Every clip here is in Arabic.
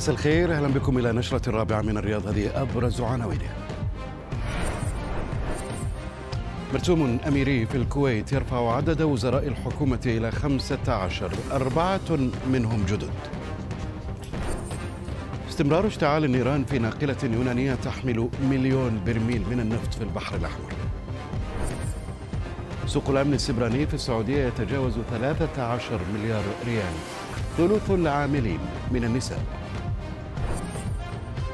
مساء الخير اهلا بكم الى نشره الرابعه من الرياض هذه ابرز عناوينها مرسوم اميري في الكويت يرفع عدد وزراء الحكومه الى 15 اربعه منهم جدد استمرار اشتعال النيران في ناقله يونانيه تحمل مليون برميل من النفط في البحر الاحمر سوق الامن السبراني في السعوديه يتجاوز 13 مليار ريال ثلث العاملين من النساء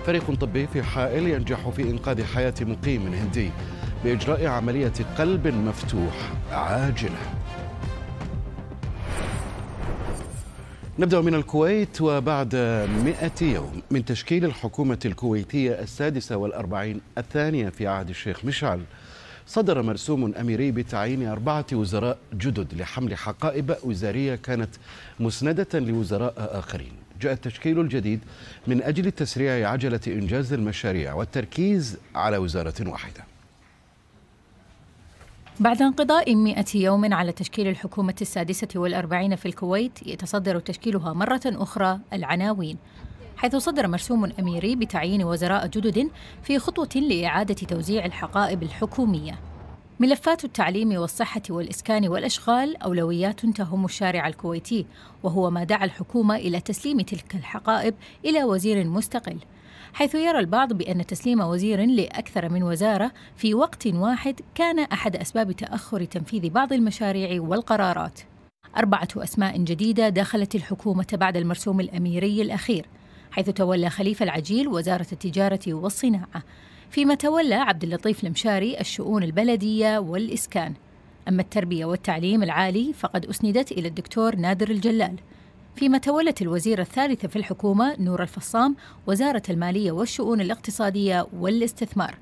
فريق طبي في حائل ينجح في إنقاذ حياة مقيم هندي بإجراء عملية قلب مفتوح عاجلة نبدأ من الكويت وبعد 100 يوم من تشكيل الحكومة الكويتية السادسة والأربعين الثانية في عهد الشيخ مشعل صدر مرسوم أميري بتعيين أربعة وزراء جدد لحمل حقائب وزارية كانت مسندة لوزراء آخرين جاء التشكيل الجديد من أجل تسريع عجلة إنجاز المشاريع والتركيز على وزارة واحدة بعد انقضاء 100 يوم على تشكيل الحكومة السادسة والأربعين في الكويت يتصدر تشكيلها مرة أخرى العناوين حيث صدر مرسوم أميري بتعيين وزراء جدد في خطوة لإعادة توزيع الحقائب الحكومية ملفات التعليم والصحة والإسكان والأشغال أولويات تهم الشارع الكويتي وهو ما دعا الحكومة إلى تسليم تلك الحقائب إلى وزير مستقل حيث يرى البعض بأن تسليم وزير لأكثر من وزارة في وقت واحد كان أحد أسباب تأخر تنفيذ بعض المشاريع والقرارات أربعة أسماء جديدة دخلت الحكومة بعد المرسوم الأميري الأخير حيث تولى خليفة العجيل وزارة التجارة والصناعة فيما تولى عبد اللطيف المشاري الشؤون البلدية والإسكان أما التربية والتعليم العالي فقد أسندت إلى الدكتور نادر الجلال فيما تولت الوزيرة الثالثة في الحكومة نور الفصام وزارة المالية والشؤون الاقتصادية والاستثمار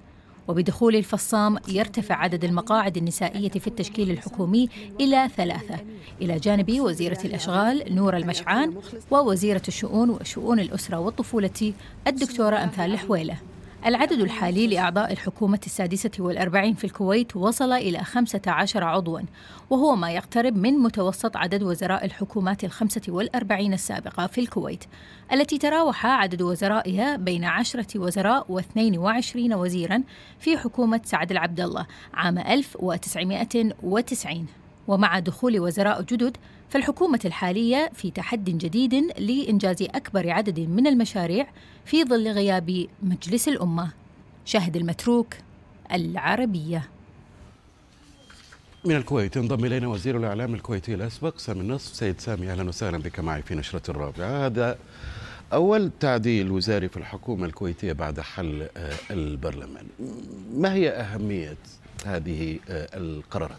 وبدخول الفصام يرتفع عدد المقاعد النسائية في التشكيل الحكومي إلى ثلاثة إلى جانب وزيرة الأشغال نور المشعان ووزيرة الشؤون وشؤون الأسرة والطفولة الدكتورة أمثال الحويلة العدد الحالي لأعضاء الحكومة السادسة والأربعين في الكويت وصل إلى 15 عضوا وهو ما يقترب من متوسط عدد وزراء الحكومات الخمسة والأربعين السابقة في الكويت التي تراوح عدد وزرائها بين 10 وزراء و22 وزيرا في حكومة سعد العبد الله عام 1990 ومع دخول وزراء جدد فالحكومة الحالية في تحد جديد لإنجاز أكبر عدد من المشاريع في ظل غياب مجلس الأمة شاهد المتروك العربية من الكويت ينضم إلينا وزير الإعلام الكويتي الأسبق سامي النصف سيد سامي أهلا وسهلا بك معي في نشرة الرابعة هذا أول تعديل وزاري في الحكومة الكويتية بعد حل آه، البرلمان ما هي أهمية هذه آه، القرارات؟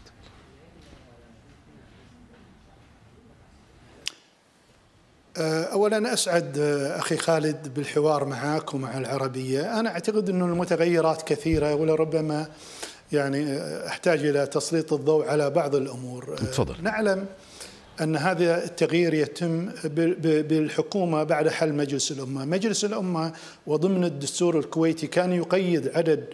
آه، أولا أسعد آه، أخي خالد بالحوار معك ومع العربية أنا أعتقد أن المتغيرات كثيرة ولربما يعني آه، أحتاج إلى تسليط الضوء على بعض الأمور تفضل. نعلم أن هذا التغيير يتم بالحكومة بعد حل مجلس الأمة مجلس الأمة وضمن الدستور الكويتي كان يقيد عدد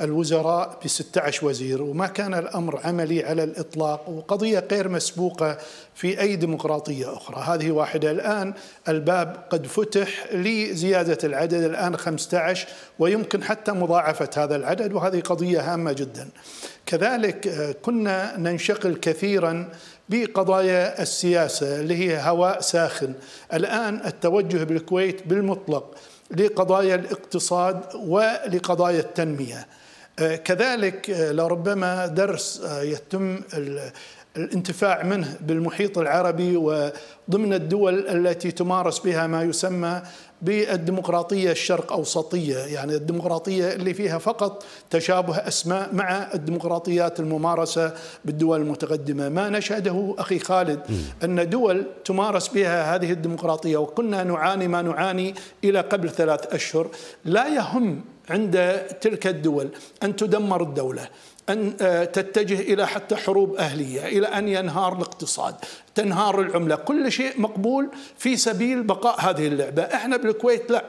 الوزراء ب 16 وزير وما كان الأمر عملي على الإطلاق وقضية غير مسبوقة في أي ديمقراطية أخرى هذه واحدة الآن الباب قد فتح لزيادة العدد الآن 15 ويمكن حتى مضاعفة هذا العدد وهذه قضية هامة جدا كذلك آه، كنا ننشغل كثيرا بقضايا السياسة اللي هي هواء ساخن الآن التوجه بالكويت بالمطلق لقضايا الاقتصاد ولقضايا التنميه آه، كذلك آه، لربما درس آه، يتم الانتفاع منه بالمحيط العربي وضمن الدول التي تمارس بها ما يسمى بالديمقراطيه الشرق اوسطيه، يعني الديمقراطيه اللي فيها فقط تشابه اسماء مع الديمقراطيات الممارسه بالدول المتقدمه، ما نشهده اخي خالد ان دول تمارس بها هذه الديمقراطيه وكنا نعاني ما نعاني الى قبل ثلاث اشهر، لا يهم عند تلك الدول أن تدمر الدولة أن آه، تتجه إلى حتى حروب أهلية إلى أن ينهار الاقتصاد تنهار العملة كل شيء مقبول في سبيل بقاء هذه اللعبة احنا بالكويت لا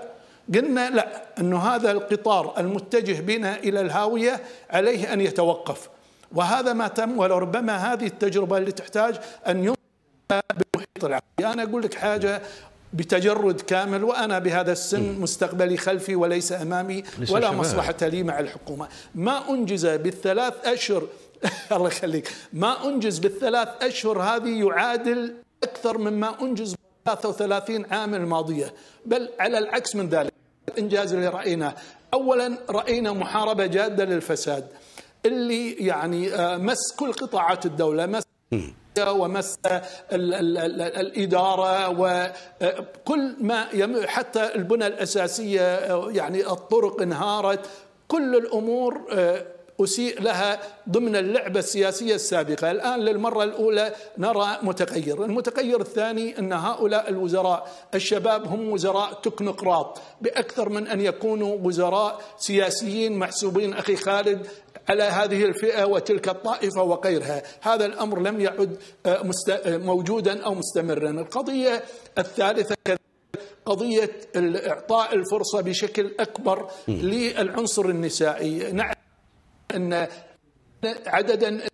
قلنا لا أنه هذا القطار المتجه بنا إلى الهاوية عليه أن يتوقف وهذا ما تم ولربما هذه التجربة اللي تحتاج أن ينظر بالمحيط العربي أنا أقول لك حاجة بتجرد كامل وأنا بهذا السن مستقبلي خلفي وليس أمامي ولا مصلحة لي مع الحكومة ما أنجز بالثلاث أشهر الله يخليك ما أنجز بالثلاث أشهر هذه يعادل أكثر مما أنجز 33 عام الماضية بل على العكس من ذلك الإنجاز اللي رأيناه أولا رأينا محاربة جادة للفساد اللي يعني آه، مس كل قطاعات الدولة مس ومس الإدارة وكل ما حتى البنى الأساسية يعني الطرق انهارت كل الأمور أسيء لها ضمن اللعبة السياسية السابقة الآن للمرة الأولى نرى متغير المتغير الثاني أن هؤلاء الوزراء الشباب هم وزراء تكنقراط بأكثر من أن يكونوا وزراء سياسيين محسوبين أخي خالد على هذه الفئة وتلك الطائفة وغيرها هذا الأمر لم يعد آه، آه، موجودا أو مستمرا القضية الثالثة قضية إعطاء الفرصة بشكل أكبر للعنصر النسائي نعم أن عددا النساء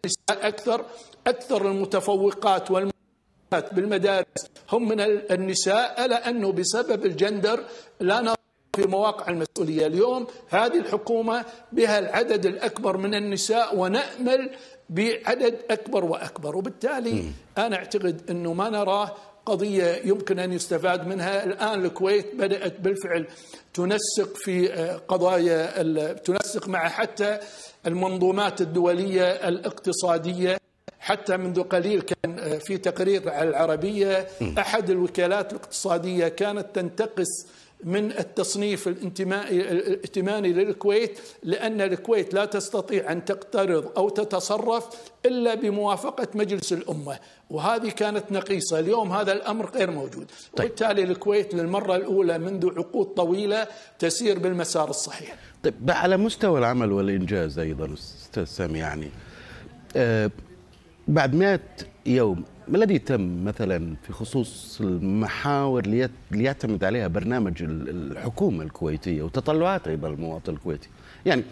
أكثر أكثر المتفوقات والمتفوقات بالمدارس هم من النساء ألا أنه بسبب الجندر لا نرى في مواقع المسؤولية اليوم هذه الحكومة بها العدد الأكبر من النساء ونأمل بعدد أكبر وأكبر وبالتالي أنا أعتقد أنه ما نراه قضية يمكن أن يستفاد منها الآن الكويت بدأت بالفعل تنسق في آه، قضايا تنسق مع حتى المنظومات الدولية الاقتصادية حتى منذ قليل كان آه، في تقرير على العربية أحد الوكالات الاقتصادية كانت تنتقص من التصنيف الانتمائي الائتماني للكويت لأن الكويت لا تستطيع أن تقترض أو تتصرف إلا بموافقة مجلس الأمة وهذه كانت نقيصة اليوم هذا الأمر غير موجود طيب. وبالتالي الكويت للمرة الأولى منذ عقود طويلة تسير بالمسار الصحيح طيب على مستوى العمل والإنجاز أيضا أستاذ سامي يعني آه بعد 100 يوم ما الذي تم مثلا في خصوص المحاور ليعتمد عليها برنامج الحكومة الكويتية وتطلعات أيضا المواطن الكويتي يعني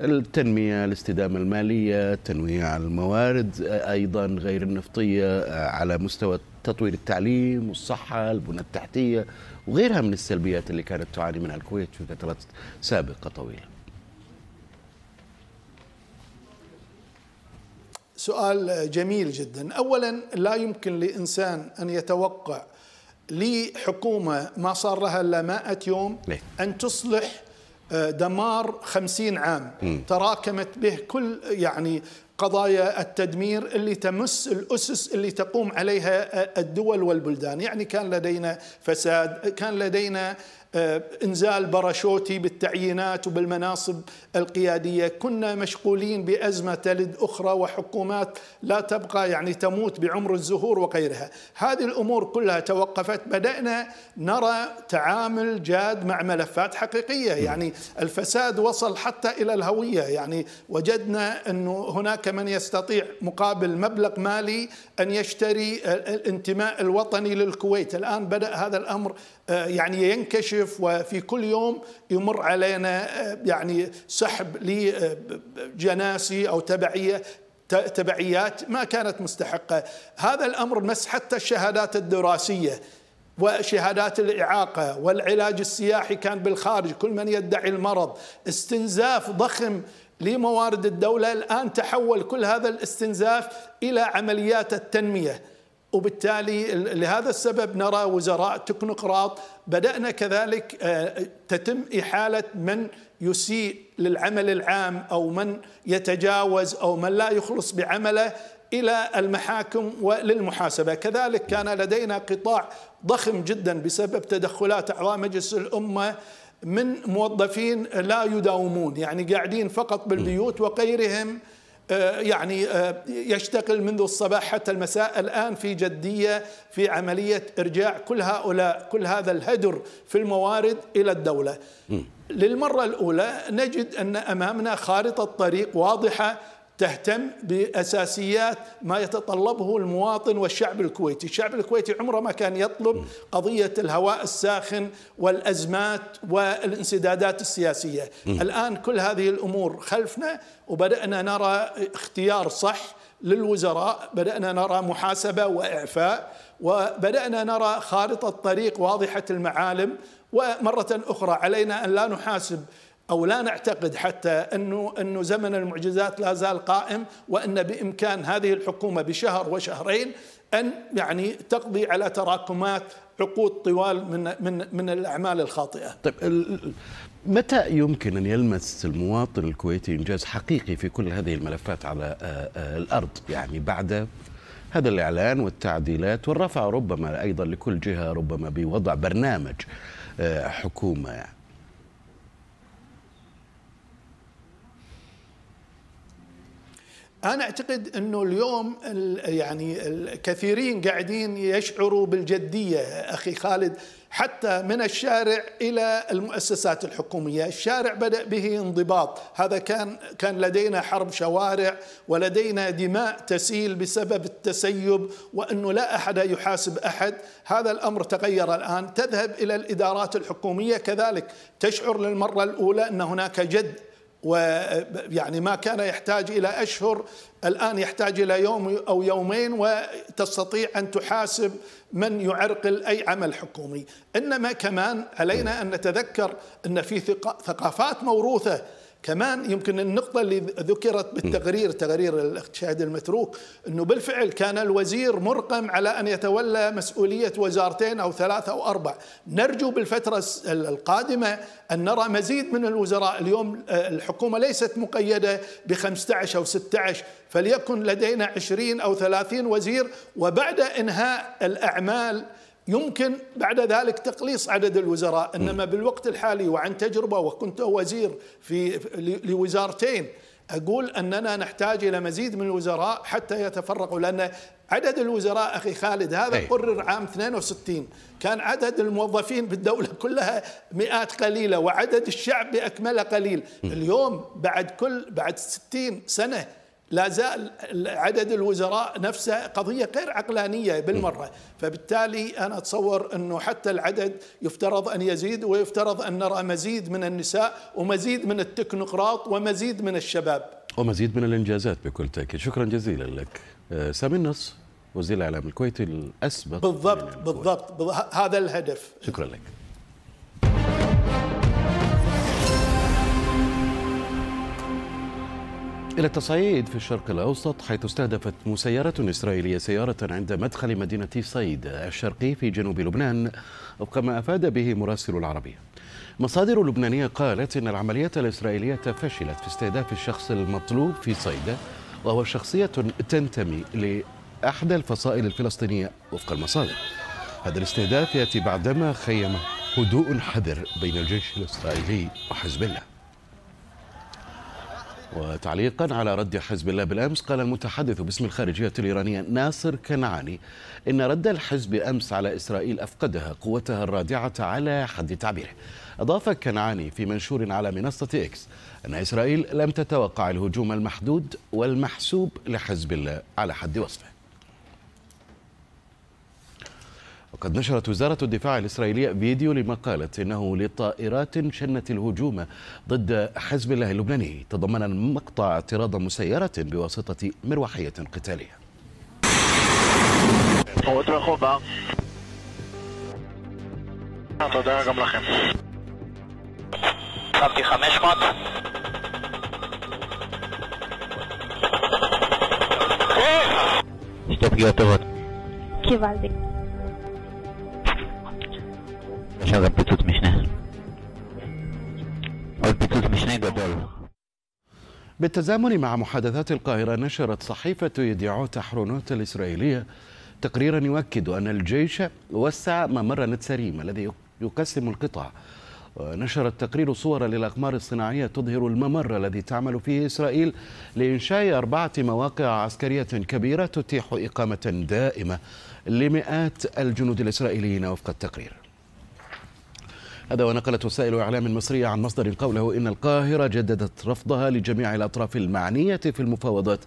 التنمية الاستدامة المالية تنويع الموارد أيضا غير النفطية على مستوى تطوير التعليم والصحة البنى التحتية وغيرها من السلبيات اللي كانت تعاني منها الكويت في فترات سابقة طويلة سؤال جميل جدا اولا لا يمكن لانسان ان يتوقع لحكومه ما صار لها الا 100 يوم ان تصلح آه، دمار خمسين عام تراكمت به كل يعني قضايا التدمير اللي تمس الأسس اللي تقوم عليها آه، الدول والبلدان يعني كان لدينا فساد كان لدينا آه، انزال باراشوتي بالتعيينات وبالمناصب القياديه، كنا مشغولين بازمه تلد اخرى وحكومات لا تبقى يعني تموت بعمر الزهور وغيرها، هذه الامور كلها توقفت، بدانا نرى تعامل جاد مع ملفات حقيقيه، يعني الفساد وصل حتى الى الهويه، يعني وجدنا انه هناك من يستطيع مقابل مبلغ مالي ان يشتري الانتماء الوطني للكويت، الان بدا هذا الامر آه، يعني ينكشف وفي كل يوم يمر علينا آه، يعني سحب لجناسي آه، او تبعيه تبعيات ما كانت مستحقه، هذا الامر مس حتى الشهادات الدراسيه وشهادات الإعاقة والعلاج السياحي كان بالخارج كل من يدعي المرض استنزاف ضخم لموارد الدولة الآن تحول كل هذا الاستنزاف إلى عمليات التنمية وبالتالي لهذا السبب نرى وزراء تكنقراط بدأنا كذلك آه، تتم إحالة من يسيء للعمل العام أو من يتجاوز أو من لا يخلص بعمله إلى المحاكم وللمحاسبة كذلك كان لدينا قطاع ضخم جدا بسبب تدخلات أعضاء مجلس الأمة من موظفين لا يداومون يعني قاعدين فقط بالبيوت وغيرهم آه، يعني آه، يشتغل منذ الصباح حتى المساء الآن في جدية في عملية إرجاع كل هؤلاء كل هذا الهدر في الموارد إلى الدولة م. للمرة الأولى نجد أن أمامنا خارطة طريق واضحة تهتم بأساسيات ما يتطلبه المواطن والشعب الكويتي الشعب الكويتي عمره ما كان يطلب قضية الهواء الساخن والأزمات والانسدادات السياسية الآن كل هذه الأمور خلفنا وبدأنا نرى اختيار صح للوزراء بدأنا نرى محاسبة وإعفاء وبدأنا نرى خارطة طريق واضحة المعالم ومرة أخرى علينا أن لا نحاسب او لا نعتقد حتى انه انه زمن المعجزات لا زال قائم وان بامكان هذه الحكومه بشهر وشهرين ان يعني تقضي على تراكمات عقود طوال من من من الاعمال الخاطئه. طيب متى يمكن ان يلمس المواطن الكويتي انجاز حقيقي في كل هذه الملفات على آه، آه، الارض يعني بعد هذا الاعلان والتعديلات والرفع ربما ايضا لكل جهه ربما بوضع برنامج آه، حكومه يعني. انا اعتقد انه اليوم يعني الكثيرين قاعدين يشعروا بالجديه اخي خالد حتى من الشارع الى المؤسسات الحكوميه، الشارع بدا به انضباط، هذا كان كان لدينا حرب شوارع ولدينا دماء تسيل بسبب التسيب وانه لا احد يحاسب احد، هذا الامر تغير الان، تذهب الى الادارات الحكوميه كذلك تشعر للمره الاولى ان هناك جد ويعني ما كان يحتاج الى اشهر الان يحتاج الى يوم او يومين وتستطيع ان تحاسب من يعرقل اي عمل حكومي، انما كمان علينا ان نتذكر ان في ثقافات موروثه كمان يمكن النقطة اللي ذكرت بالتقرير تقرير الاستشهاد المتروك أنه بالفعل كان الوزير مرقم على أن يتولى مسؤولية وزارتين أو ثلاثة أو أربع نرجو بالفترة القادمة أن نرى مزيد من الوزراء اليوم آه، الحكومة ليست مقيدة ب 15 أو 16 فليكن لدينا 20 أو 30 وزير وبعد إنهاء الأعمال يمكن بعد ذلك تقليص عدد الوزراء انما بالوقت الحالي وعن تجربه وكنت وزير في لوزارتين اقول اننا نحتاج الى مزيد من الوزراء حتى يتفرقوا لان عدد الوزراء اخي خالد هذا قرر عام 62 كان عدد الموظفين بالدوله كلها مئات قليله وعدد الشعب باكمله قليل اليوم بعد كل بعد 60 سنه لا زال عدد الوزراء نفسه قضية غير عقلانية بالمرة فبالتالي أنا أتصور أنه حتى العدد يفترض أن يزيد ويفترض أن نرى مزيد من النساء ومزيد من التكنقراط ومزيد من الشباب ومزيد من الإنجازات بكل تأكيد شكرا جزيلا لك آه، سامي النص وزير الإعلام الكويتي الأسبق بالضبط بالضبط هذا الهدف شكرا لك إلى التصعيد في الشرق الأوسط حيث استهدفت مسيرة إسرائيلية سيارة عند مدخل مدينة صيد الشرقي في جنوب لبنان وفق ما أفاد به مراسل العربية مصادر لبنانية قالت إن العملية الإسرائيلية فشلت في استهداف الشخص المطلوب في صيد وهو شخصية تنتمي لأحدى الفصائل الفلسطينية وفق المصادر هذا الاستهداف يأتي بعدما خيم هدوء حذر بين الجيش الإسرائيلي وحزب الله وتعليقا على رد حزب الله بالأمس قال المتحدث باسم الخارجية الإيرانية ناصر كنعاني إن رد الحزب أمس على إسرائيل أفقدها قوتها الرادعة على حد تعبيره أضاف كنعاني في منشور على منصة إكس أن إسرائيل لم تتوقع الهجوم المحدود والمحسوب لحزب الله على حد وصفه قد نشرت وزارة الدفاع الإسرائيلية فيديو لما قالت إنه لطائرات شنت الهجوم ضد حزب الله اللبناني تضمن المقطع اعتراض مسيرة بواسطة مروحية قتالية תודה גם اگر بتوت میشنه اگر بتوت میشنه قدر بالتزامن مع محادثات القاهرة نشرت صحيفة يديعو تحرونوت الإسرائيلية تقريرا يؤكد أن الجيش وسع ممر نتسريم الذي يقسم القطع نشر التقرير صورا للأقمار الصناعية تظهر الممر الذي تعمل فيه إسرائيل لإنشاء أربعة مواقع عسكرية كبيرة تتيح إقامة دائمة لمئات الجنود الإسرائيليين وفق التقرير هذا ونقلت وسائل إعلام مصرية عن مصدر قوله إن القاهرة جددت رفضها لجميع الأطراف المعنية في المفاوضات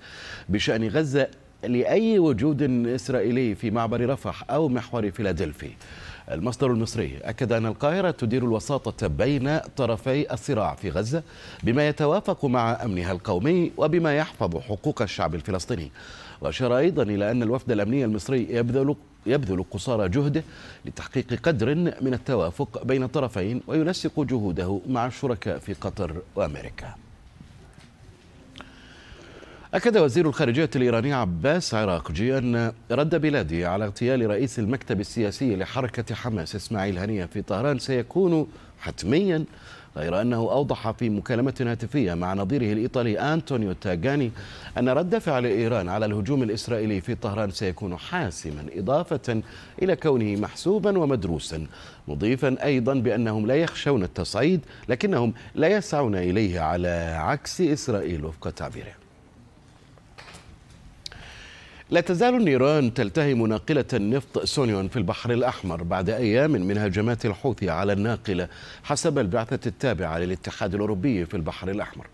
بشأن غزة لأي وجود إسرائيلي في معبر رفح أو محور فيلادلفي المصدر المصري أكد أن القاهرة تدير الوساطة بين طرفي الصراع في غزة بما يتوافق مع أمنها القومي وبما يحفظ حقوق الشعب الفلسطيني وأشار أيضا إلى أن الوفد الأمني المصري يبذل يبذل قصارى جهده لتحقيق قدر من التوافق بين الطرفين وينسق جهوده مع الشركاء في قطر وأمريكا أكد وزير الخارجية الإيراني عباس عراقجي أن رد بلاده على اغتيال رئيس المكتب السياسي لحركة حماس إسماعيل هنية في طهران سيكون حتميا غير أنه أوضح في مكالمة هاتفية مع نظيره الإيطالي أنتونيو تاجاني أن رد فعل إيران على الهجوم الإسرائيلي في طهران سيكون حاسما إضافة إلى كونه محسوبا ومدروسا مضيفا أيضا بأنهم لا يخشون التصعيد لكنهم لا يسعون إليه على عكس إسرائيل وفق تعبيره لا تزال النيران تلتهم ناقلة النفط سونيون في البحر الأحمر بعد أيام من هجمات الحوثي على الناقلة حسب البعثة التابعة للاتحاد الأوروبي في البحر الأحمر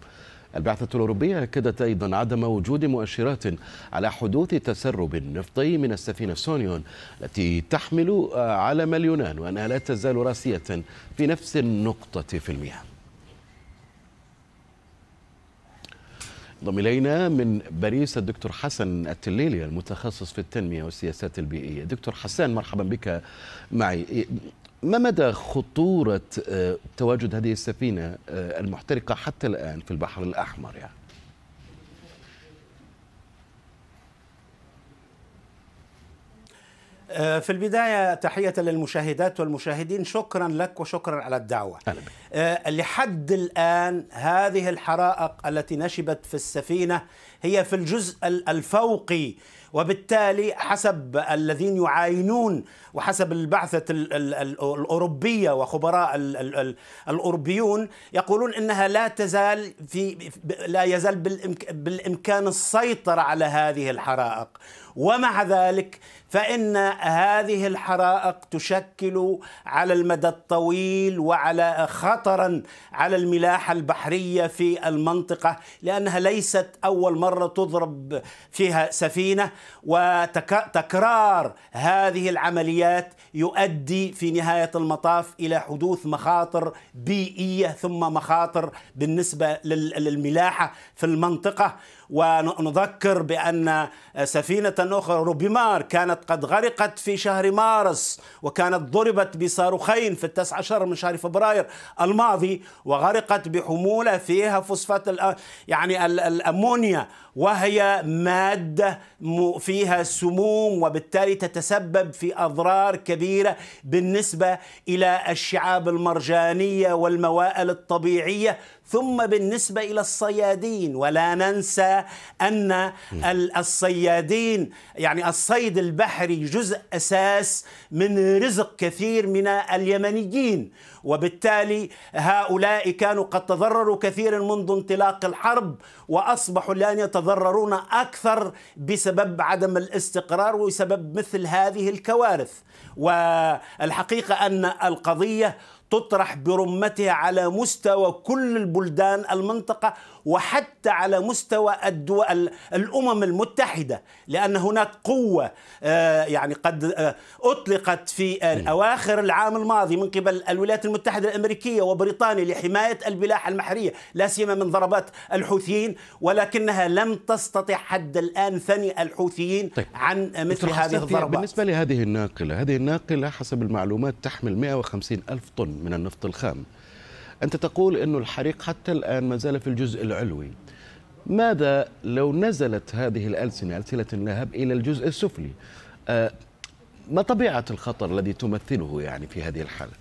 البعثة الأوروبية أكدت أيضا عدم وجود مؤشرات على حدوث تسرب نفطي من السفينة سونيون التي تحمل آه، علم اليونان وأنها لا تزال راسية في نفس النقطة في المياه ينضم الينا من باريس الدكتور حسن التليلي المتخصص في التنميه والسياسات البيئيه. دكتور حسان مرحبا بك معي. ما مدى خطوره آه، تواجد هذه السفينه آه، المحترقه حتى الان في البحر الاحمر يعني؟ آه، في البداية تحية للمشاهدات والمشاهدين شكرا لك وشكرا على الدعوة آه، لحد الآن هذه الحرائق التي نشبت في السفينة هي في الجزء الفوقي وبالتالي حسب الذين يعاينون وحسب البعثة الأوروبية وخبراء الأوروبيون يقولون إنها لا تزال في لا يزال بالإمكان السيطرة على هذه الحرائق ومع ذلك فإن هذه الحرائق تشكل على المدى الطويل وعلى خطرا على الملاحة البحرية في المنطقة لأنها ليست أول مرة مرة تضرب فيها سفينة وتكرار هذه العمليات يؤدي في نهاية المطاف إلى حدوث مخاطر بيئية ثم مخاطر بالنسبة للملاحة في المنطقة ونذكر بأن سفينة أخرى روبيمار كانت قد غرقت في شهر مارس وكانت ضربت بصاروخين في التسعة عشر من شهر فبراير الماضي وغرقت بحمولة فيها فوسفات يعني الأمونيا وهي مادة فيها سموم وبالتالي تتسبب في أضرار كبيرة بالنسبة إلى الشعاب المرجانية والموائل الطبيعية ثم بالنسبة إلى الصيادين ولا ننسى أن الصيادين يعني الصيد البحري جزء أساس من رزق كثير من اليمنيين وبالتالي هؤلاء كانوا قد تضرروا كثيرا منذ انطلاق الحرب وأصبحوا الآن يتضررون أكثر بسبب عدم الاستقرار وسبب مثل هذه الكوارث والحقيقة أن القضية تطرح برمتها على مستوى كل البلدان المنطقة وحتى على مستوى الدول الامم المتحده لان هناك قوه آه، يعني قد آه، اطلقت في اواخر العام الماضي من قبل الولايات المتحده الامريكيه وبريطانيا لحمايه البلاح المحريه لا سيما من ضربات الحوثيين ولكنها لم تستطع حد الان ثني الحوثيين طيب. عن مثل هذه الضربات بالنسبه لهذه الناقله هذه الناقله حسب المعلومات تحمل 150 الف طن من النفط الخام أنت تقول أن الحريق حتى الآن ما زال في الجزء العلوي ماذا لو نزلت هذه الألسنة ألسنة النهب إلى الجزء السفلي آه، ما طبيعة الخطر الذي تمثله يعني في هذه الحالة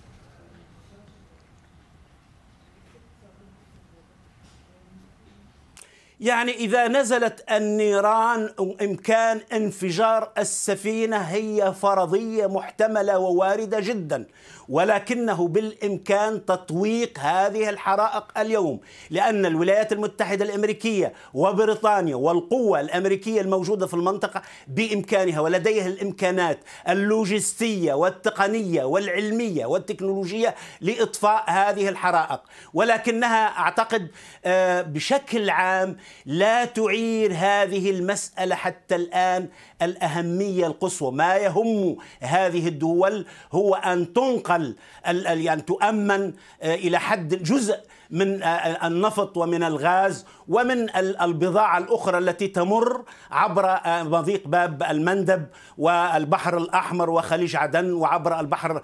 يعني إذا نزلت النيران وإمكان انفجار السفينة هي فرضية محتملة وواردة جدا ولكنه بالإمكان تطويق هذه الحرائق اليوم لأن الولايات المتحدة الأمريكية وبريطانيا والقوة الأمريكية الموجودة في المنطقة بإمكانها ولديها الإمكانات اللوجستية والتقنية والعلمية والتكنولوجية لإطفاء هذه الحرائق ولكنها أعتقد آه، بشكل عام لا تعير هذه المسألة حتى الآن الأهمية القصوى ما يهم هذه الدول هو أن تنقل أن يعني تؤمن آه، إلى حد جزء من آه، آه، النفط ومن الغاز ومن البضاعة الأخرى التي تمر عبر آه، مضيق باب المندب والبحر الأحمر وخليج عدن وعبر البحر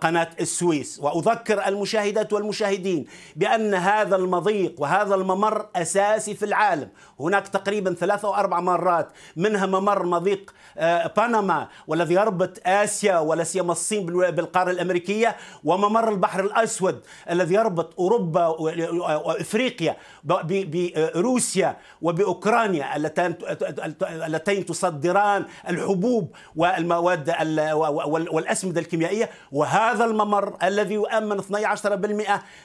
قناة السويس وأذكر المشاهدات والمشاهدين بأن هذا المضيق وهذا الممر أساسي في العالم هناك تقريبا ثلاثة أو أربع مرات منها ممر مضيق بنما والذي يربط آسيا ولا سيما الصين بالقارة الأمريكية وممر البحر الأسود الذي يربط أوروبا وافريقيا بروسيا وباوكرانيا اللتان اللتين تصدران الحبوب والمواد والاسمده الكيميائيه وهذا الممر الذي يؤمن 12%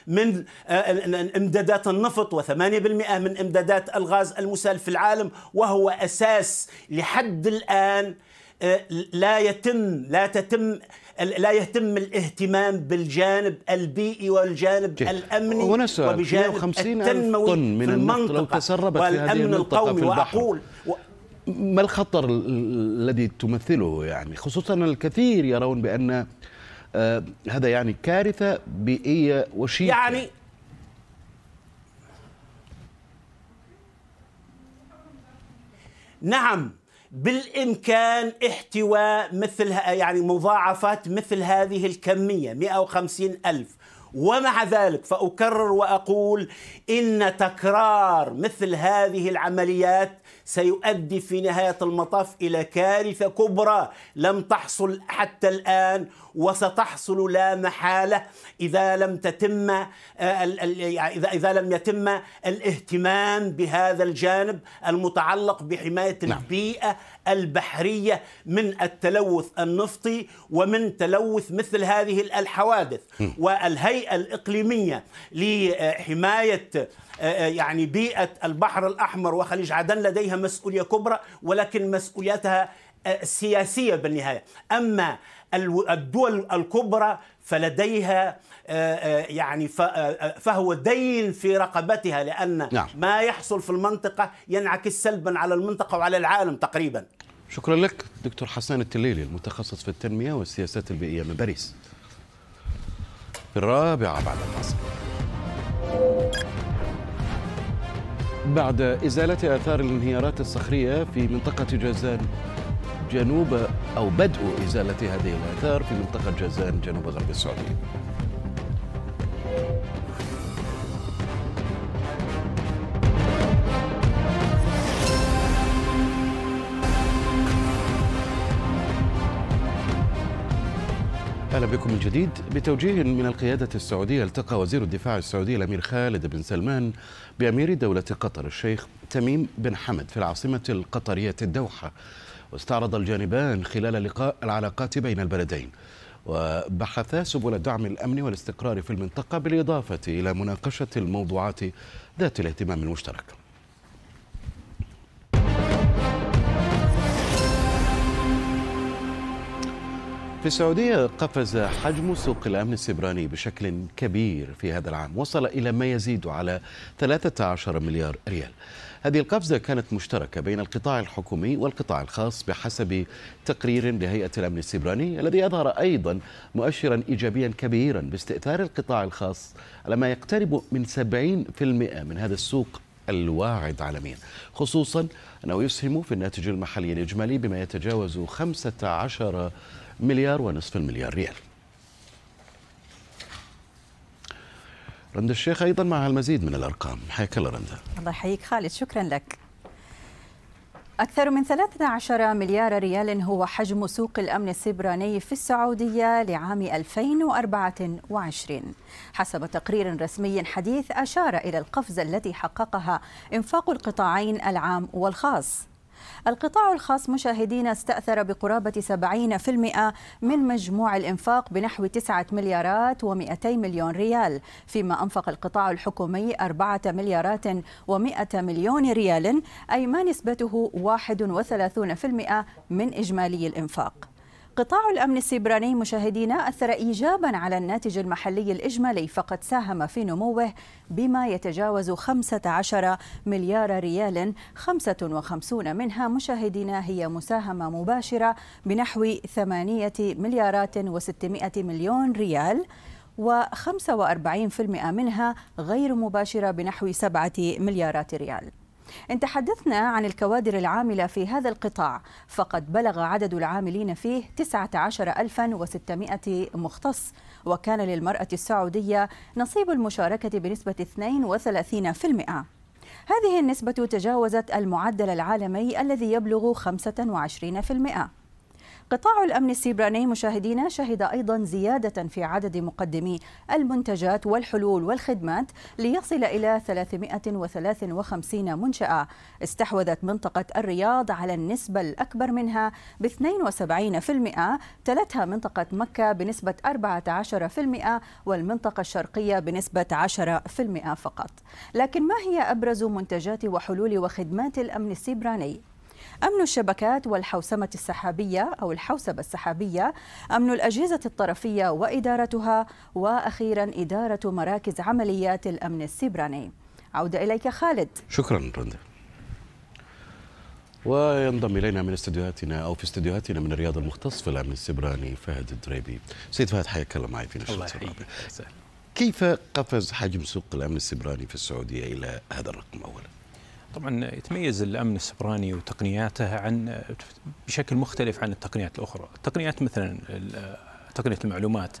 من آه، امدادات النفط و8% من امدادات الغاز المسال في العالم وهو اساس لحد الان آه، لا يتم لا تتم لا يتم الاهتمام بالجانب البيئي والجانب جي. الامني وبجانب التنموي طن من في المنطقه تسربت والامن في هذه القومي في البحر. واقول و... ما الخطر الذي تمثله يعني خصوصا الكثير يرون بان آه هذا يعني كارثه بيئيه وشيكه يعني نعم بالامكان احتواء مثل يعني مضاعفات مثل هذه الكميه 150 الف ومع ذلك فاكرر واقول ان تكرار مثل هذه العمليات سيؤدي في نهاية المطاف إلى كارثة كبرى لم تحصل حتى الآن وستحصل لا محالة إذا لم تتم آه، يعني إذا اذا لم يتم الاهتمام بهذا الجانب المتعلق بحماية نعم. البيئة البحرية من التلوث النفطي ومن تلوث مثل هذه الحوادث والهيئة الإقليمية لحماية آه، آه، يعني بيئة البحر الأحمر وخليج عدن لديها مسؤولية كبرى ولكن مسؤوليتها آه، سياسية بالنهاية أما الدول الكبرى فلديها يعني فهو دين في رقبتها لأن نعم. ما يحصل في المنطقة ينعكس سلبا على المنطقة وعلى العالم تقريبا شكرا لك دكتور حسان التليلي المتخصص في التنمية والسياسات البيئية من باريس الرابعة بعد الفاصل بعد إزالة آثار الانهيارات الصخرية في منطقة جازان جنوب أو بدء إزالة هذه الآثار في منطقة جازان جنوب غرب السعودية أهلا بكم من جديد بتوجيه من القيادة السعودية التقى وزير الدفاع السعودي الأمير خالد بن سلمان بأمير دولة قطر الشيخ تميم بن حمد في العاصمة القطرية الدوحة واستعرض الجانبان خلال لقاء العلاقات بين البلدين وبحثا سبل الدعم الأمني والاستقرار في المنطقة بالإضافة إلى مناقشة الموضوعات ذات الاهتمام المشترك في السعودية قفز حجم سوق الأمن السبراني بشكل كبير في هذا العام وصل إلى ما يزيد على 13 مليار ريال هذه القفزة كانت مشتركة بين القطاع الحكومي والقطاع الخاص بحسب تقرير لهيئة الأمن السبراني الذي أظهر أيضا مؤشرا إيجابيا كبيرا باستئثار القطاع الخاص على ما يقترب من 70% من هذا السوق الواعد عالميا خصوصا أنه يسهم في الناتج المحلي الإجمالي بما يتجاوز 15 مليار ونصف المليار ريال رند الشيخ أيضا معها المزيد من الأرقام حياك الله رندا الله يحييك خالد شكرا لك أكثر من 13 مليار ريال هو حجم سوق الأمن السبراني في السعودية لعام 2024 حسب تقرير رسمي حديث أشار إلى القفزة التي حققها إنفاق القطاعين العام والخاص القطاع الخاص مشاهدينا استأثر بقرابة 70% من مجموع الإنفاق بنحو 9 مليارات و200 مليون ريال فيما أنفق القطاع الحكومي 4 مليارات و100 مليون ريال أي ما نسبته 31% من إجمالي الإنفاق قطاع الأمن السيبراني مشاهدينا أثر إيجابا على الناتج المحلي الإجمالي فقد ساهم في نموه بما يتجاوز 15 مليار ريال 55 منها مشاهدينا هي مساهمة مباشرة بنحو 8 مليارات و600 مليون ريال و45% منها غير مباشرة بنحو 7 مليارات ريال إن تحدثنا عن الكوادر العاملة في هذا القطاع فقد بلغ عدد العاملين فيه 19600 مختص وكان للمرأة السعودية نصيب المشاركة بنسبة 32%. هذه النسبة تجاوزت المعدل العالمي الذي يبلغ 25%. قطاع الأمن السيبراني مشاهدينا شهد أيضا زيادة في عدد مقدمي المنتجات والحلول والخدمات ليصل إلى 353 منشأة استحوذت منطقة الرياض على النسبة الأكبر منها ب 72% تلتها منطقة مكة بنسبة 14% والمنطقة الشرقية بنسبة 10% فقط لكن ما هي أبرز منتجات وحلول وخدمات الأمن السيبراني؟ أمن الشبكات والحوسمة السحابية أو الحوسبة السحابية أمن الأجهزة الطرفية وإدارتها وأخيرا إدارة مراكز عمليات الأمن السيبراني عودة إليك خالد شكرا رندا وينضم إلينا من استديوهاتنا أو في استديوهاتنا من الرياض المختص في الأمن السبراني فهد الدريبي سيد فهد حياك الله معي في نشرة كيف قفز حجم سوق الأمن السبراني في السعودية إلى هذا الرقم أولا طبعا يتميز الامن السبراني وتقنياته عن بشكل مختلف عن التقنيات الاخرى، التقنيات مثلا تقنيه المعلومات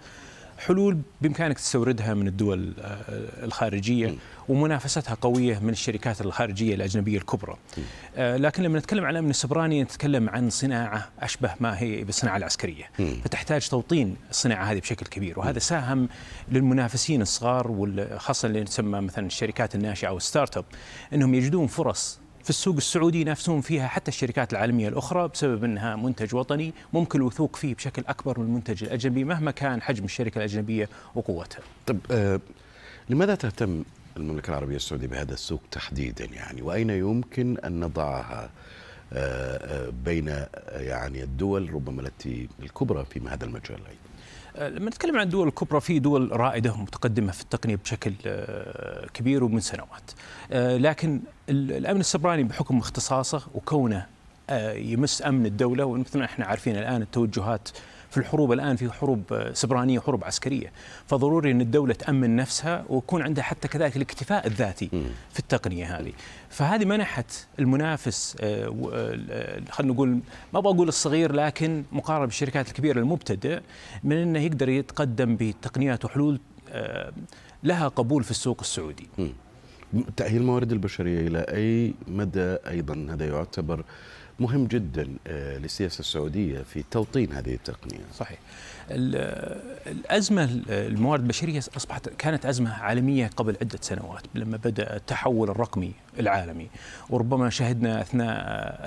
حلول بامكانك تستوردها من الدول آه، الخارجيه ومنافستها قويه من الشركات الخارجيه الاجنبيه الكبرى. آه، لكن لما نتكلم عن الامن السبراني نتكلم عن صناعه اشبه ما هي بالصناعه العسكريه، فتحتاج توطين الصناعه هذه بشكل كبير وهذا ساهم للمنافسين الصغار وخاصه اللي تسمى مثلا الشركات الناشئه او ستارت اب انهم يجدون فرص في السوق السعودي ينافسون فيها حتى الشركات العالميه الاخرى بسبب انها منتج وطني ممكن الوثوق فيه بشكل اكبر من المنتج الاجنبي مهما كان حجم الشركه الاجنبيه وقوتها. طب آه لماذا تهتم المملكه العربيه السعوديه بهذا السوق تحديدا يعني واين يمكن ان نضعها؟ آه، آه، بين آه، يعني الدول ربما التي الكبرى في هذا المجال ايضا لما نتكلم عن الدول الكبرى في دول رائده ومتقدمه في التقنيه بشكل كبير ومن سنوات لكن الامن السبراني بحكم اختصاصه وكونه آه، يمس امن الدوله ومثل ما احنا عارفين الان التوجهات في الحروب الان في حروب آه، سبرانيه وحروب عسكريه فضروري ان الدوله تامن نفسها ويكون عندها حتى كذلك الاكتفاء الذاتي في التقنيه هذه فهذه منحت المنافس آه، خلينا نقول ما ابغى اقول الصغير لكن مقارنه بالشركات الكبيره المبتدئ من انه يقدر يتقدم بتقنيات وحلول لها قبول في السوق السعودي تأهيل الموارد البشرية إلى أي مدى أيضا هذا يعتبر مهم جدا آه، للسياسة السعودية في توطين هذه التقنية صحيح آه، الأزمة آه، الموارد البشرية أصبحت كانت أزمة عالمية قبل عدة سنوات لما بدأ التحول الرقمي العالمي وربما شهدنا أثناء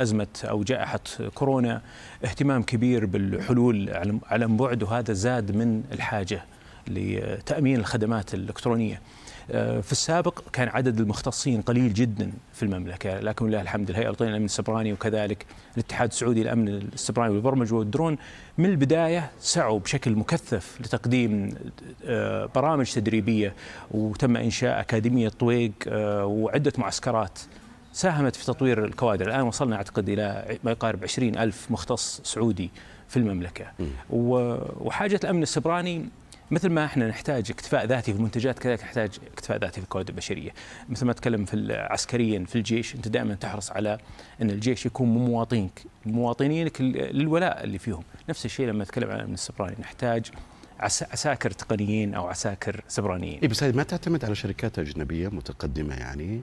أزمة أو جائحة كورونا اهتمام كبير بالحلول على بعد وهذا زاد من الحاجة لتأمين الخدمات الإلكترونية آه، في السابق كان عدد المختصين قليل جدا في المملكه لكن لله الحمد الهيئه الوطنيه للامن السبراني وكذلك الاتحاد السعودي للامن السبراني والبرمجه والدرون من البدايه سعوا بشكل مكثف لتقديم آه، برامج تدريبيه وتم انشاء اكاديميه طويق آه، وعده معسكرات ساهمت في تطوير الكوادر الآن وصلنا أعتقد إلى ما يقارب 20 ألف مختص سعودي في المملكة وحاجة الأمن السبراني مثل ما احنا نحتاج اكتفاء ذاتي في المنتجات كذلك نحتاج اكتفاء ذاتي في الكوادر البشريه مثل ما اتكلم في عسكريا في الجيش انت دائما تحرص على ان الجيش يكون مواطنك مواطنينك للولاء اللي فيهم نفس الشيء لما اتكلم عن السبراني نحتاج عساكر تقنيين او عساكر سبرانيين. بس هذه ما تعتمد على شركات اجنبيه متقدمه يعني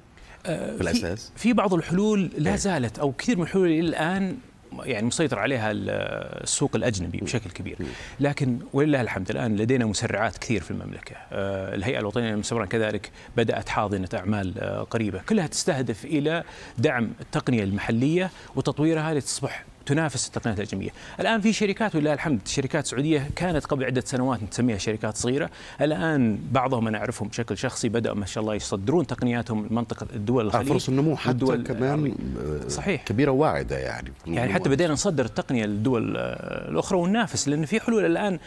بالاساس؟ آه، في, في بعض الحلول لا إيه. زالت او كثير من الحلول الى الان يعني مسيطر عليها السوق الاجنبي بشكل كبير لكن ولله الحمد الان لدينا مسرعات كثير في المملكه آه، الهيئه الوطنيه للمستقبل كذلك بدات حاضنه اعمال آه، قريبه كلها تستهدف الى دعم التقنيه المحليه وتطويرها لتصبح تنافس التقنيات الاجنبيه، الان في شركات ولله الحمد شركات سعوديه كانت قبل عده سنوات نسميها شركات صغيره، الان بعضهم انا اعرفهم بشكل شخصي بداوا ما شاء الله يصدرون تقنياتهم لمنطقه الدول آه، الخليج فرص النمو حتى كمان صحيح كبيره واعده يعني يعني حتى بدينا نصدر التقنيه للدول آه، الاخرى وننافس لان في حلول الان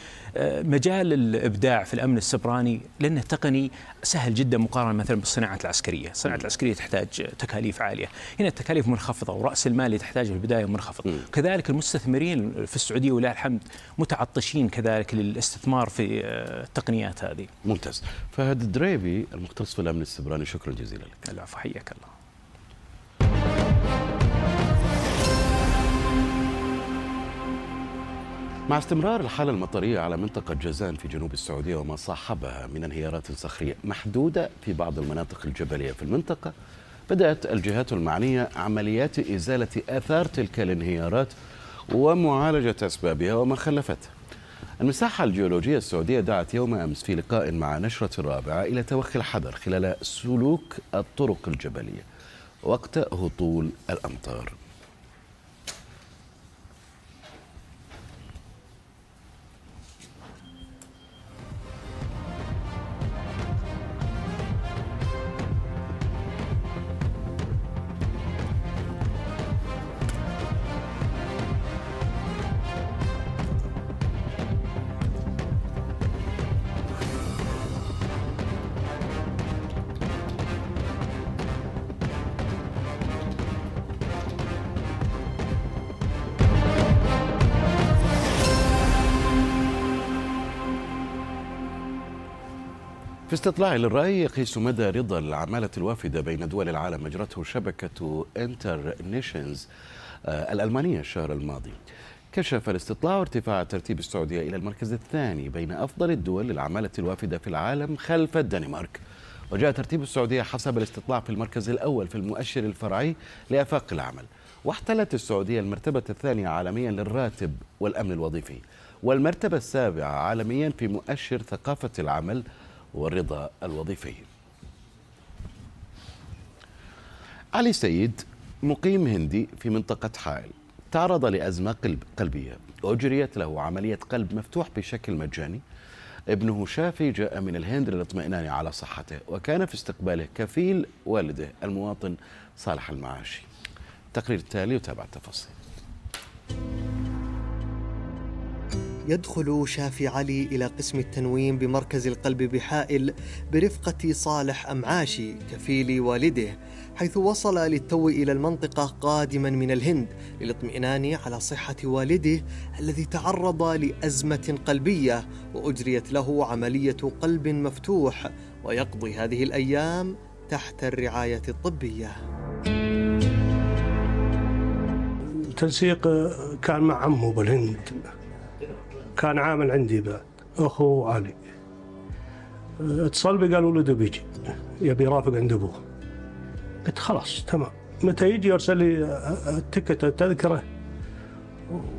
مجال الابداع في الامن السبراني لانه تقني سهل جدا مقارنه مثلا بالصناعات العسكريه، الصناعات العسكريه تحتاج تكاليف عاليه، هنا التكاليف منخفضه وراس المال اللي تحتاجه في البدايه منخفض، كذلك المستثمرين في السعوديه ولله الحمد متعطشين كذلك للاستثمار في التقنيات هذه. ممتاز، فهد الدريبي المختص في الامن السبراني شكرا جزيلا لك. العفو حياك الله. مع استمرار الحالة المطرية على منطقة جازان في جنوب السعودية وما صاحبها من انهيارات صخرية محدودة في بعض المناطق الجبلية في المنطقة بدأت الجهات المعنية عمليات إزالة آثار تلك الانهيارات ومعالجة أسبابها وما خلفتها المساحة الجيولوجية السعودية دعت يوم أمس في لقاء مع نشرة الرابعة إلى توخي الحذر خلال سلوك الطرق الجبلية وقت هطول الأمطار استطلاع للرأي يقيس مدى رضا العمالة الوافدة بين دول العالم أجرته شبكة انتر آه، نيشنز الألمانية الشهر الماضي كشف الاستطلاع ارتفاع ترتيب السعودية إلى المركز الثاني بين أفضل الدول للعمالة الوافدة في العالم خلف الدنمارك وجاء ترتيب السعودية حسب الاستطلاع في المركز الأول في المؤشر الفرعي لآفاق العمل واحتلت السعودية المرتبة الثانية عالميا للراتب والأمن الوظيفي والمرتبة السابعة عالميا في مؤشر ثقافة العمل والرضا الوظيفي علي سيد مقيم هندي في منطقة حائل تعرض لأزمة قلب قلبية أجريت له عملية قلب مفتوح بشكل مجاني ابنه شافي جاء من الهند للاطمئنان على صحته وكان في استقباله كفيل والده المواطن صالح المعاشي تقرير التالي وتابع التفاصيل يدخل شافي علي إلى قسم التنويم بمركز القلب بحائل برفقة صالح أمعاشي كفيل والده حيث وصل للتو إلى المنطقة قادما من الهند للاطمئنان على صحة والده الذي تعرض لأزمة قلبية وأجريت له عملية قلب مفتوح ويقضي هذه الأيام تحت الرعاية الطبية التنسيق كان مع عمه بالهند كان عامل عندي بعد اخو علي اتصل بي قال ولده بيجي يبي يرافق عند ابوه قلت خلاص تمام متى يجي يرسل لي التكت التذكره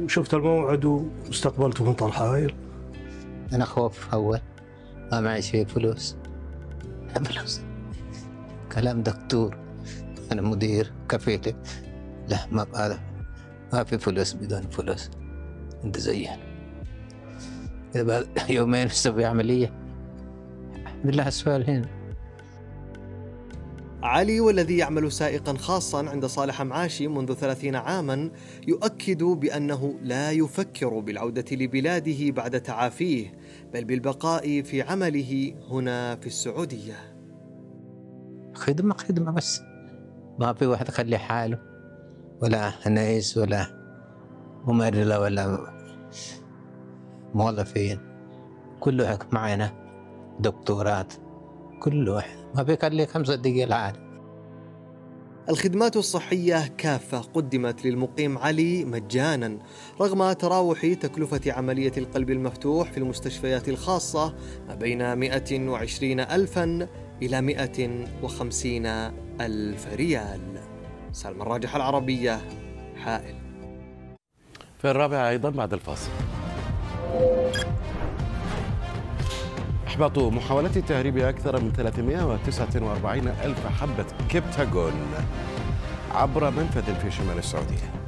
وشفت الموعد واستقبلته من طرح عائل انا خوف اول ما معي شيء فلوس فلوس كلام دكتور انا مدير كافيتي لا ما ما في فلوس بدون فلوس انت زين إذا بعد يومين بسوي عملية الحمد لله السؤال هنا علي والذي يعمل سائقا خاصا عند صالح معاشي منذ ثلاثين عاما يؤكد بأنه لا يفكر بالعودة لبلاده بعد تعافيه بل بالبقاء في عمله هنا في السعودية خدمة خدمة بس ما في واحد خلي حاله ولا نعيس ولا ممرضة ولا موظفين كله معانا دكتورات كله ما لي خمسة دقيقة العالم الخدمات الصحية كافة قدمت للمقيم علي مجانا رغم تراوح تكلفة عملية القلب المفتوح في المستشفيات الخاصة ما بين 120 ألفا إلى 150 ألف ريال سلمان الراجح العربية حائل في الرابعة أيضا بعد الفاصل إحباط محاولة تهريب أكثر من 349 ألف حبة كبتاغون عبر منفذ في شمال السعودية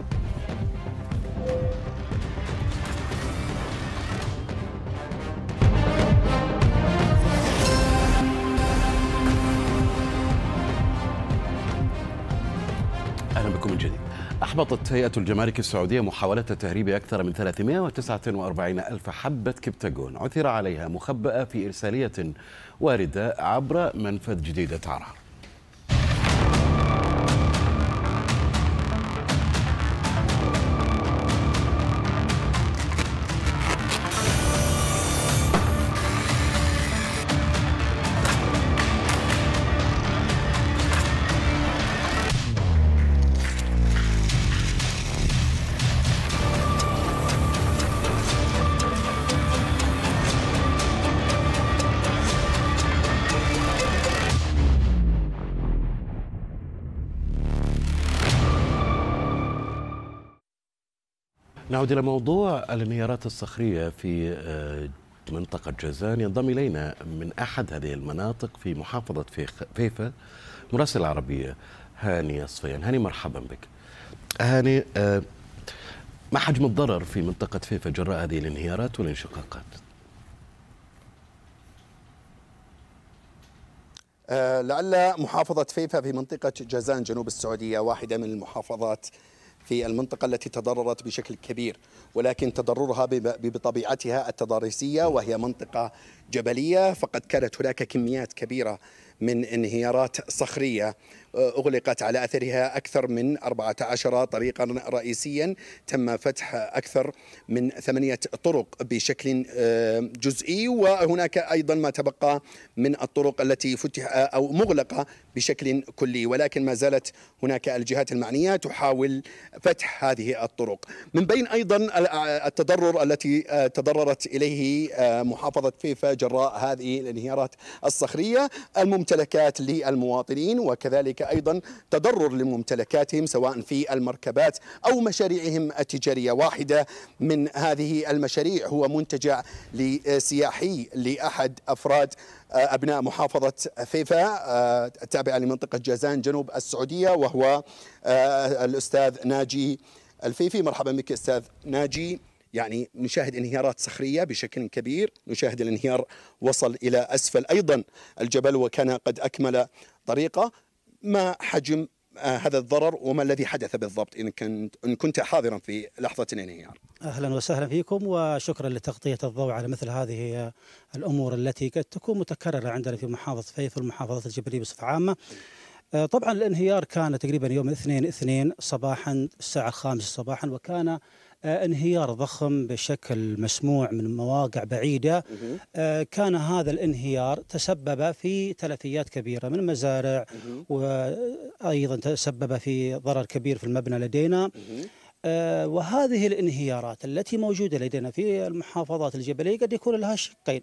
أحبطت هيئة الجمارك السعودية محاولة تهريب أكثر من 349 ألف حبة كبتاجون عثر عليها مخبأة في إرسالية واردة عبر منفذ جديدة عرعر نعود إلى موضوع الانهيارات الصخرية في آه، منطقة جازان ينضم إلينا من أحد هذه المناطق في محافظة فيفا مراسل العربية هاني الصفيان هاني مرحبا بك هاني آه، ما حجم الضرر في منطقة فيفا جراء هذه الانهيارات والانشقاقات؟ آه، لعل محافظة فيفا في منطقة جازان جنوب السعودية واحدة من المحافظات في المنطقة التي تضررت بشكل كبير ولكن تضررها بطبيعتها التضاريسية وهي منطقة جبلية فقد كانت هناك كميات كبيرة من انهيارات صخرية أغلقت على أثرها أكثر من 14 طريقا رئيسيا تم فتح أكثر من ثمانية طرق بشكل آه، جزئي وهناك أيضا ما تبقى من الطرق التي فتح آه، أو مغلقة بشكل كلي ولكن ما زالت هناك الجهات المعنية تحاول فتح هذه الطرق من بين أيضا آه، التضرر التي تضررت إليه محافظة فيفا جراء هذه الانهيارات الصخرية الممتلكات للمواطنين وكذلك أيضا تضرر لممتلكاتهم سواء في المركبات أو مشاريعهم التجارية واحدة من هذه المشاريع هو منتجع سياحي لأحد أفراد آه، أبناء محافظة فيفا التابعة آه، لمنطقة جازان جنوب السعودية وهو آه، الأستاذ ناجي الفيفي مرحبا بك أستاذ ناجي يعني نشاهد انهيارات صخرية بشكل كبير نشاهد الانهيار وصل إلى أسفل أيضا الجبل وكان قد أكمل طريقة ما حجم آه، هذا الضرر وما الذي حدث بالضبط إن كنت إن كنت حاضرا في لحظة الانهيار. أهلا وسهلا فيكم وشكرا لتغطية الضوء على مثل هذه آه، الأمور التي قد تكون متكررة عندنا في محافظة فيف والمحافظات الجبلية بصفة عامة. آه، طبعا الانهيار كان تقريبا يوم الاثنين اثنين صباحا الساعة الخامسة صباحا وكان آه، انهيار ضخم بشكل مسموع من مواقع بعيدة آه، كان هذا الانهيار تسبب في تلفيات كبيرة من مزارع وأيضا تسبب في ضرر كبير في المبنى لدينا آه، وهذه الانهيارات التي موجودة لدينا في المحافظات الجبلية قد يكون لها شقين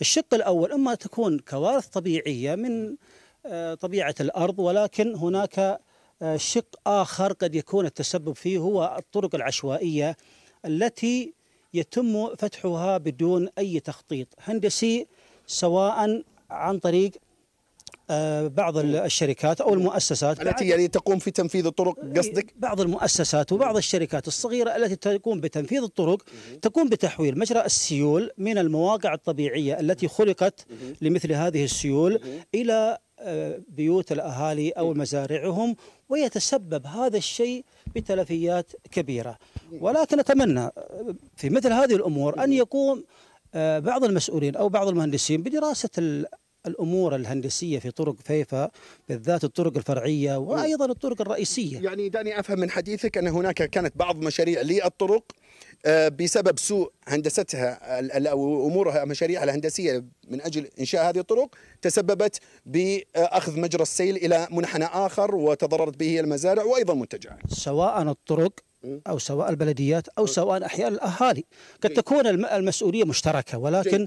الشق الأول إما تكون كوارث طبيعية من طبيعة الأرض ولكن هناك آه، شق آخر قد يكون التسبب فيه هو الطرق العشوائية التي يتم فتحها بدون أي تخطيط هندسي سواء عن طريق آه، بعض الشركات او المؤسسات التي يعني تقوم في تنفيذ الطرق قصدك؟ بعض المؤسسات وبعض الشركات الصغيره التي تقوم بتنفيذ الطرق تقوم بتحويل مجرى السيول من المواقع الطبيعيه التي خلقت لمثل هذه السيول الى بيوت الأهالي أو مزارعهم ويتسبب هذا الشيء بتلفيات كبيرة ولكن أتمنى في مثل هذه الأمور أن يقوم آه، بعض المسؤولين أو بعض المهندسين بدراسة الامور الهندسيه في طرق فيفا بالذات الطرق الفرعيه وايضا الطرق الرئيسيه. يعني دعني افهم من حديثك ان هناك كانت بعض مشاريع للطرق آه، بسبب سوء هندستها امورها مشاريعها الهندسيه من اجل انشاء هذه الطرق تسببت باخذ مجرى السيل الى منحنى اخر وتضررت به المزارع وايضا منتجعات سواء الطرق او سواء البلديات او سواء احياء الاهالي، قد تكون المسؤوليه مشتركه ولكن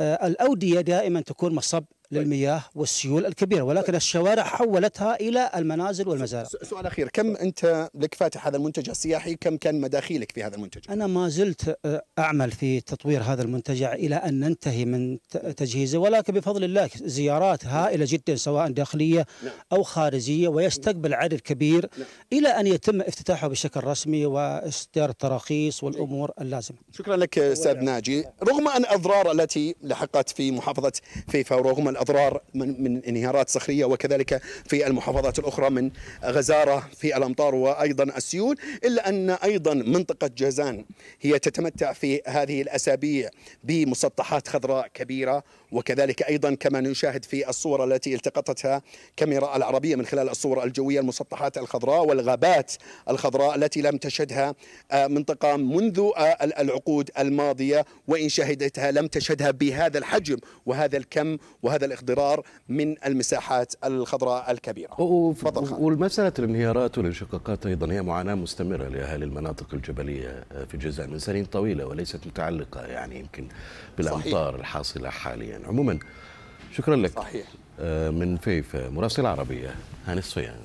آه، الاوديه دائما تكون مصب طيب. للمياه والسيول الكبيره ولكن طيب. الشوارع حولتها الى المنازل والمزارع سؤال اخير كم انت لك فاتح هذا المنتجع السياحي كم كان مداخيلك في هذا المنتجع انا ما زلت اعمل في تطوير هذا المنتجع الى ان ننتهي من تجهيزه ولكن بفضل الله زيارات نعم. هائله جدا سواء داخليه نعم. او خارجيه ويستقبل نعم. عدد كبير الى ان يتم افتتاحه بشكل رسمي واصدار التراخيص والامور إيه. اللازمه شكرا لك استاذ ناجي رغم ان الاضرار التي لحقت في محافظه فيفا ورغم اضرار من, من انهيارات صخريه وكذلك في المحافظات الاخرى من غزاره في الامطار وايضا السيول الا ان ايضا منطقه جازان هي تتمتع في هذه الاسابيع بمسطحات خضراء كبيره وكذلك أيضا كما نشاهد في الصور التي التقطتها كاميرا العربية من خلال الصور الجوية المسطحات الخضراء والغابات الخضراء التي لم تشهدها آه، منطقة منذ آه، العقود الماضية وإن شهدتها لم تشهدها بهذا الحجم وهذا الكم وهذا الاخضرار من المساحات الخضراء الكبيرة والمسألة الانهيارات والانشقاقات أيضا هي معاناة مستمرة لأهالي المناطق الجبلية آه، في الجزائر من سنين طويلة وليست متعلقة يعني يمكن بالأمطار صحيح. الحاصلة حاليا يعني عموما شكرا لك صحيح آه، من فيف مراسل عربية هاني الصيان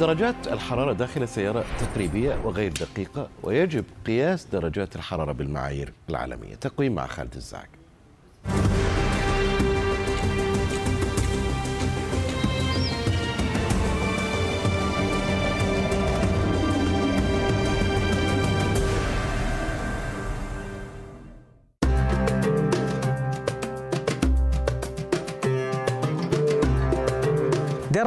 درجات الحرارة داخل السيارة تقريبية وغير دقيقة ويجب قياس درجات الحرارة بالمعايير العالمية تقويم مع خالد الزعك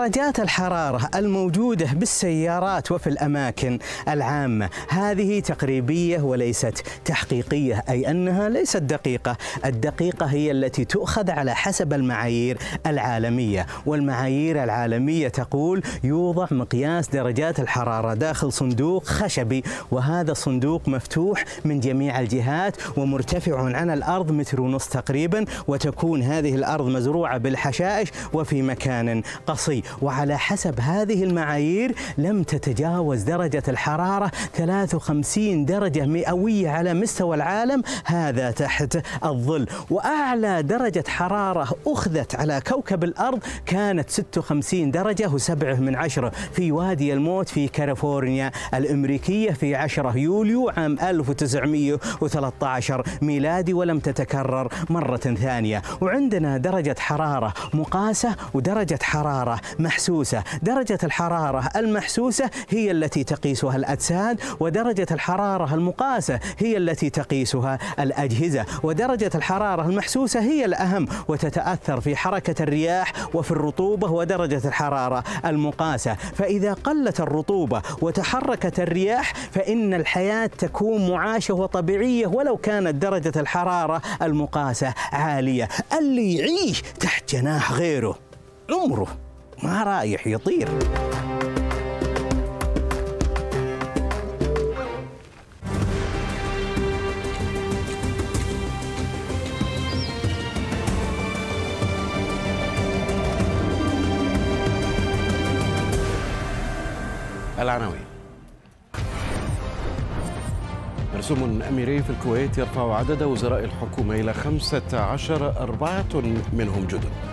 درجات الحرارة الموجودة بالسيارات وفي الأماكن العامة هذه تقريبية وليست تحقيقية أي أنها ليست دقيقة الدقيقة هي التي تؤخذ على حسب المعايير العالمية والمعايير العالمية تقول يوضع مقياس درجات الحرارة داخل صندوق خشبي وهذا الصندوق مفتوح من جميع الجهات ومرتفع عن الأرض متر ونصف تقريبا وتكون هذه الأرض مزروعة بالحشائش وفي مكان قصي وعلى حسب هذه المعايير لم تتجاوز درجة الحرارة 53 درجة مئوية على مستوى العالم هذا تحت الظل وأعلى درجة حرارة أخذت على كوكب الأرض كانت 56 درجة وسبعة من عشرة في وادي الموت في كاليفورنيا الأمريكية في 10 يوليو عام 1913 ميلادي ولم تتكرر مرة ثانية وعندنا درجة حرارة مقاسة ودرجة حرارة محسوسة درجة الحرارة المحسوسة هي التي تقيسها الأجساد ودرجة الحرارة المقاسة هي التي تقيسها الأجهزة ودرجة الحرارة المحسوسة هي الأهم وتتأثر في حركة الرياح وفي الرطوبة ودرجة الحرارة المقاسة فإذا قلت الرطوبة وتحركت الرياح فإن الحياة تكون معاشة وطبيعية ولو كانت درجة الحرارة المقاسة عالية اللي يعيش تحت جناح غيره عمره ما رايح يطير العناوين مرسوم أميري في الكويت يرفع عدد وزراء الحكومة إلى 15 أربعة منهم جدد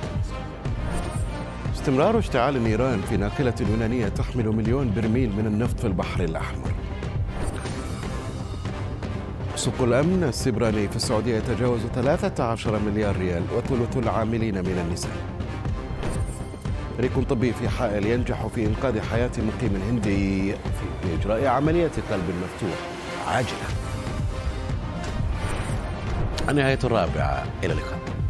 استمرار اشتعال النيران في ناقلة يونانية تحمل مليون برميل من النفط في البحر الأحمر سوق الأمن السبراني في السعودية يتجاوز 13 مليار ريال وثلث العاملين من النساء فريق طبي في حائل ينجح في إنقاذ حياة مقيم هندي في إجراء عملية قلب مفتوح عاجلة النهاية الرابعة إلى اللقاء